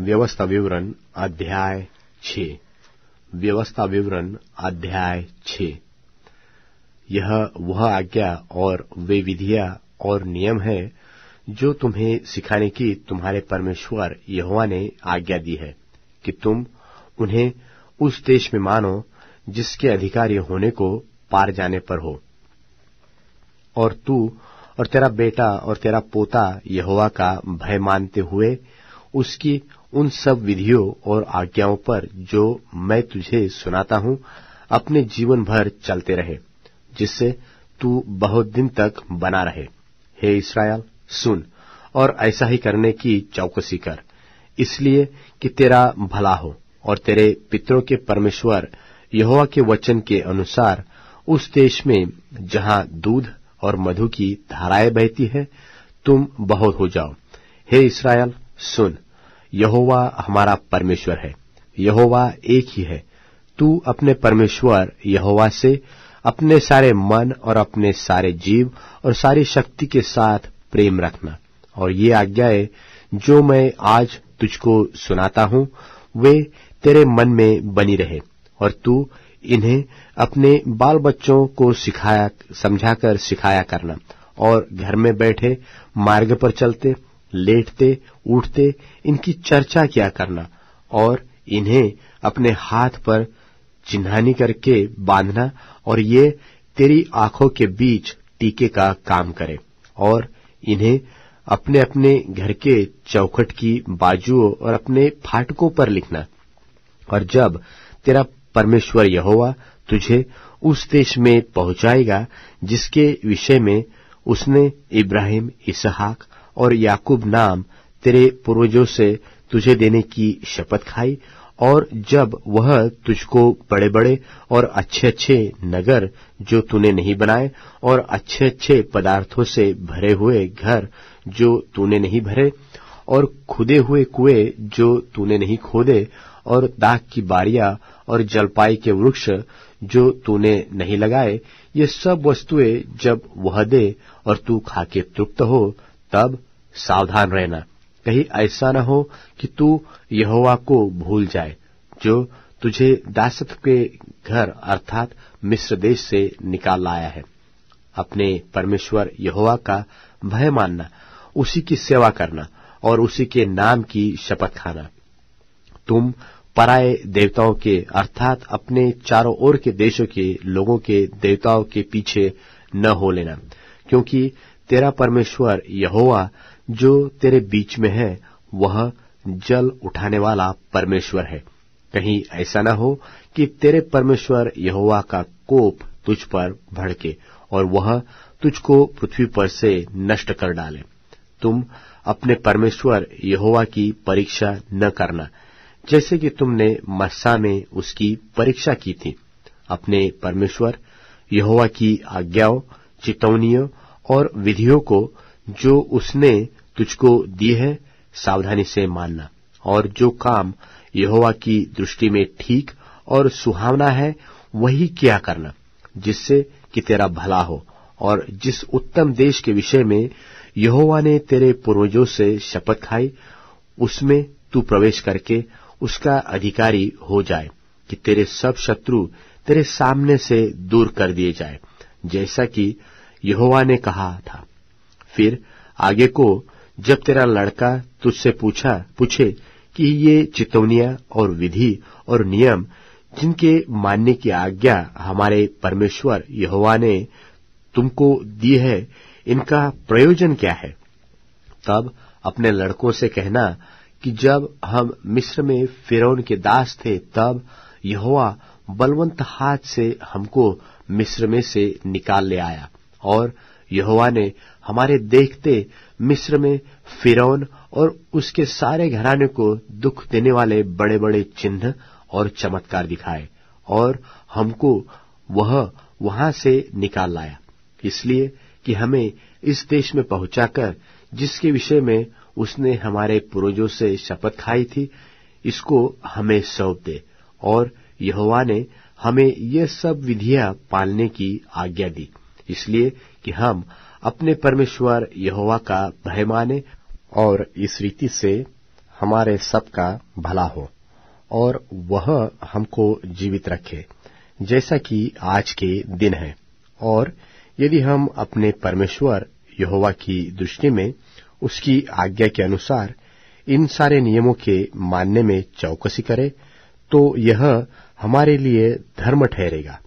व्यवस्था विवरण अध्याय छ व्यवस्था विवरण अध्याय छ यह वह आज्ञा और वे विधियां और नियम है जो तुम्हें सिखाने की तुम्हारे परमेश्वर यहुआ ने आज्ञा दी है कि तुम उन्हें उस देश में मानो जिसके अधिकारी होने को पार जाने पर हो और तू और तेरा बेटा और तेरा पोता यहोवा का भय मानते हुए उसकी उन सब विधियों और आज्ञाओं पर जो मैं तुझे सुनाता हूं अपने जीवन भर चलते रहे जिससे तू बहुत दिन तक बना रहे हे इसराइल सुन और ऐसा ही करने की चौकसी कर इसलिए कि तेरा भला हो और तेरे पितरों के परमेश्वर यहोवा के वचन के अनुसार उस देश में जहां दूध और मधु की धाराएं बहती है तुम बहुत हो जाओ हे इसराइल सुन यहोवा हमारा परमेश्वर है यहोवा एक ही है तू अपने परमेश्वर यहोवा से अपने सारे मन और अपने सारे जीव और सारी शक्ति के साथ प्रेम रखना और ये आज्ञाएं जो मैं आज तुझको सुनाता हूं वे तेरे मन में बनी रहे और तू इन्हें अपने बाल बच्चों को सिखाया समझाकर सिखाया करना और घर में बैठे मार्ग पर चलते लेटते उठते इनकी चर्चा किया करना और इन्हें अपने हाथ पर चिन्हानी करके बांधना और ये तेरी आंखों के बीच टीके का काम करे और इन्हें अपने अपने घर के चौखट की बाजुओं और अपने फाटकों पर लिखना और जब तेरा परमेश्वर यहोवा तुझे उस देश में पहुंचाएगा जिसके विषय में उसने इब्राहिम इसहाक और याकूब नाम तेरे पूर्वजों से तुझे देने की शपथ खाई और जब वह तुझको बड़े बड़े और अच्छे अच्छे नगर जो तूने नहीं बनाए और अच्छे अच्छे पदार्थों से भरे हुए घर जो तूने नहीं भरे और खुदे हुए कुएं जो तूने नहीं खोदे और दाग की बारियां और जलपाई के वृक्ष जो तूने नहीं लगाए ये सब वस्तुएं जब वह दे और तू खाके तृप्त हो तब सावधान रहना कहीं ऐसा न हो कि तू यहोवा को भूल जाए जो तुझे दासत्व के घर अर्थात मिस्र देश से निकाल लाया है अपने परमेश्वर यहोवा का भय मानना उसी की सेवा करना और उसी के नाम की शपथ खाना तुम पराए देवताओं के अर्थात अपने चारों ओर के देशों के लोगों के देवताओं के पीछे न हो लेना क्योंकि तेरा परमेश्वर यहोवा जो तेरे बीच में है वह जल उठाने वाला परमेश्वर है कहीं ऐसा न हो कि तेरे परमेश्वर यहोवा का कोप तुझ पर भड़के और वह तुझको पृथ्वी पर से नष्ट कर डाले तुम अपने परमेश्वर यहोवा की परीक्षा न करना जैसे कि तुमने मस्सा में उसकी परीक्षा की थी अपने परमेश्वर यहोवा की आज्ञाओं चेतौनियों और विधियों को जो उसने तुझको दी है सावधानी से मानना और जो काम यहोवा की दृष्टि में ठीक और सुहावना है वही किया करना जिससे कि तेरा भला हो और जिस उत्तम देश के विषय में यहोवा ने तेरे पूर्वजों से शपथ खाई उसमें तू प्रवेश करके उसका अधिकारी हो जाए कि तेरे सब शत्रु तेरे सामने से दूर कर दिए जाए जैसा कि यहोवा ने कहा था फिर आगे को जब तेरा लड़का तुझसे पूछा पूछे कि ये चेतौनियां और विधि और नियम जिनके मानने की आज्ञा हमारे परमेश्वर यहोवा ने तुमको दी है इनका प्रयोजन क्या है तब अपने लड़कों से कहना कि जब हम मिस्र में फिरौन के दास थे तब यहोवा बलवंत हाथ से हमको मिस्र में से निकाल ले आया और यहोवा ने हमारे देखते मिस्र में फिरौन और उसके सारे घराने को दुख देने वाले बड़े बड़े चिन्ह और चमत्कार दिखाए और हमको वह वहां से निकाल लाया इसलिए कि हमें इस देश में पहुंचाकर जिसके विषय में उसने हमारे पूर्वजों से शपथ खाई थी इसको हमें सौंप दे और यहोवा ने हमें यह सब विधियां पालने की आज्ञा दी इसलिए कि हम अपने परमेश्वर यहोवा का भय माने और इस रीति से हमारे सबका भला हो और वह हमको जीवित रखे जैसा कि आज के दिन है और यदि हम अपने परमेश्वर यहोवा की दृष्टि में उसकी आज्ञा के अनुसार इन सारे नियमों के मानने में चौकसी करें तो यह हमारे लिए धर्म ठहरेगा